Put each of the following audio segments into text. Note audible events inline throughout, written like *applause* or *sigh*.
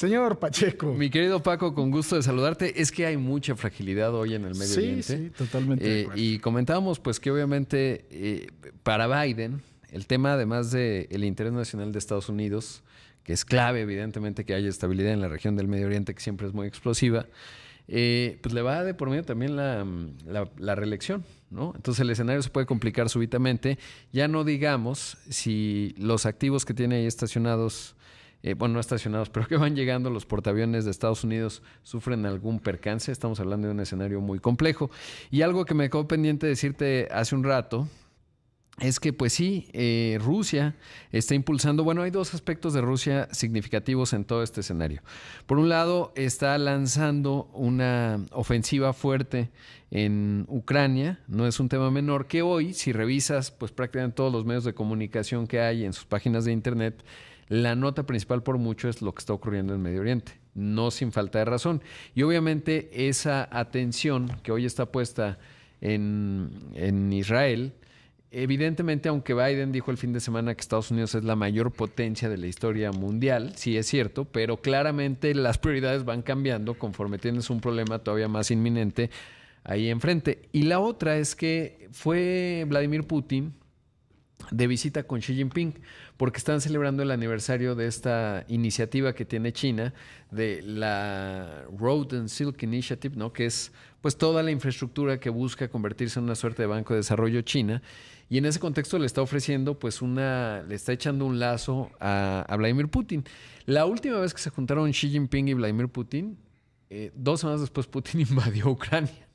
Señor Pacheco. Mi querido Paco, con gusto de saludarte. Es que hay mucha fragilidad hoy en el Medio Oriente. Sí, totalmente. Eh, y comentábamos, pues, que obviamente eh, para Biden, el tema, además del interés nacional de Estados Unidos, que es clave, evidentemente, que haya estabilidad en la región del Medio Oriente, que siempre es muy explosiva, eh, pues le va de por medio también la, la, reelección, ¿no? Entonces el escenario se puede complicar súbitamente. Ya no digamos si los activos que tiene ahí estacionados eh, bueno, no estacionados, pero que van llegando los portaaviones de Estados Unidos sufren algún percance. Estamos hablando de un escenario muy complejo. Y algo que me quedó pendiente decirte hace un rato, es que pues sí, eh, Rusia está impulsando, bueno, hay dos aspectos de Rusia significativos en todo este escenario. Por un lado, está lanzando una ofensiva fuerte en Ucrania, no es un tema menor, que hoy, si revisas pues prácticamente todos los medios de comunicación que hay en sus páginas de internet, la nota principal por mucho es lo que está ocurriendo en Medio Oriente, no sin falta de razón. Y obviamente esa atención que hoy está puesta en, en Israel, evidentemente, aunque Biden dijo el fin de semana que Estados Unidos es la mayor potencia de la historia mundial, sí es cierto, pero claramente las prioridades van cambiando conforme tienes un problema todavía más inminente ahí enfrente. Y la otra es que fue Vladimir Putin de visita con Xi Jinping, porque están celebrando el aniversario de esta iniciativa que tiene China, de la Road and Silk Initiative, ¿no? que es pues toda la infraestructura que busca convertirse en una suerte de banco de desarrollo China. Y en ese contexto le está ofreciendo, pues una, le está echando un lazo a, Vladimir Putin. La última vez que se juntaron Xi Jinping y Vladimir Putin, eh, dos semanas después Putin *laughs* invadió Ucrania.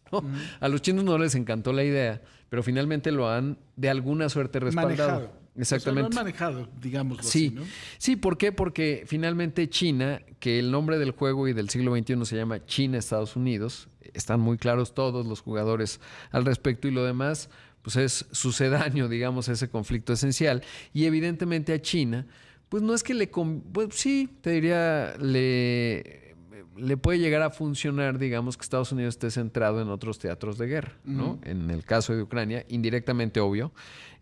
A los chinos no les encantó la idea, pero finalmente lo han de alguna suerte respaldado. Exactamente. lo han manejado, digamos. Sí, ¿no? sí, ¿por qué? Porque finalmente China, que el nombre del juego y del siglo XXI se llama China-Estados Unidos, están muy claros todos los jugadores al respecto y lo demás, pues es sucedáneo, *laughs* digamos, ese conflicto esencial. Y evidentemente a China, pues no es que le... Pues sí, te diría, le le puede llegar a funcionar, digamos, que Estados Unidos esté centrado en otros teatros de guerra, ¿no? En el caso de Ucrania, indirectamente obvio.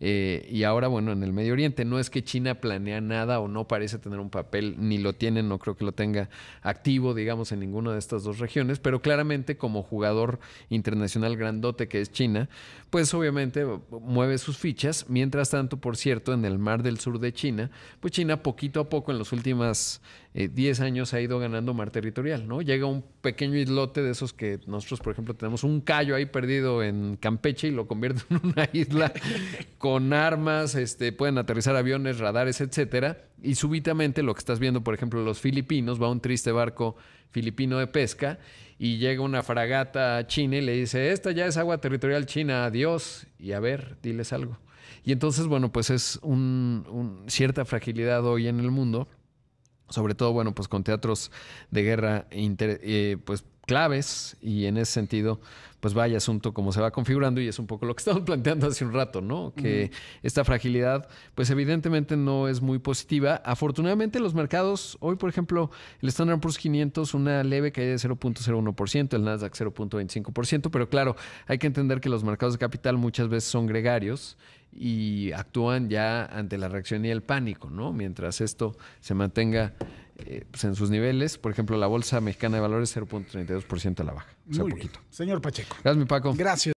Eh, y ahora, bueno, en el Medio Oriente, no es que China planea nada o no parece tener un papel, ni lo tiene, no creo que lo tenga activo, digamos, en ninguna de estas dos regiones, pero claramente como jugador internacional grandote que es China, pues obviamente mueve sus fichas. Mientras tanto, por cierto, en el mar del sur de China, pues China poquito a poco en los últimos 10 eh, años ha ido ganando mar territorial. Llega un pequeño islote de esos que nosotros, por ejemplo, tenemos un callo ahí perdido en Campeche y lo convierte en una *laughs* isla con armas, este, pueden aterrizar aviones, radares, etcétera. Y súbitamente lo que estás viendo, por ejemplo, los filipinos, va un triste barco filipino de pesca y llega una fragata china y le dice, esta ya es agua territorial china, adiós, y a ver, diles algo. Y entonces, bueno, pues es un, cierta fragilidad hoy en el mundo sobre todo, bueno, pues con teatros de guerra, e eh, pues claves y en ese sentido, pues vaya asunto como se va configurando y es un poco lo que *laughs* estamos planteando hace un rato, ¿no? Que esta fragilidad, pues evidentemente no es muy positiva. Afortunadamente los mercados, hoy por ejemplo, el Standard Poor's 500, una leve caída de 0.01%, el Nasdaq 0.25%, pero claro, hay que entender que los mercados de capital muchas veces son gregarios y actúan ya ante la reacción y el pánico, ¿no? Mientras esto se mantenga eh, pues, en sus niveles, por ejemplo, la Bolsa Mexicana de Valores 0.32% a la baja, Muy poquito. Bien. Señor Pacheco. Gracias, mi Paco. Gracias.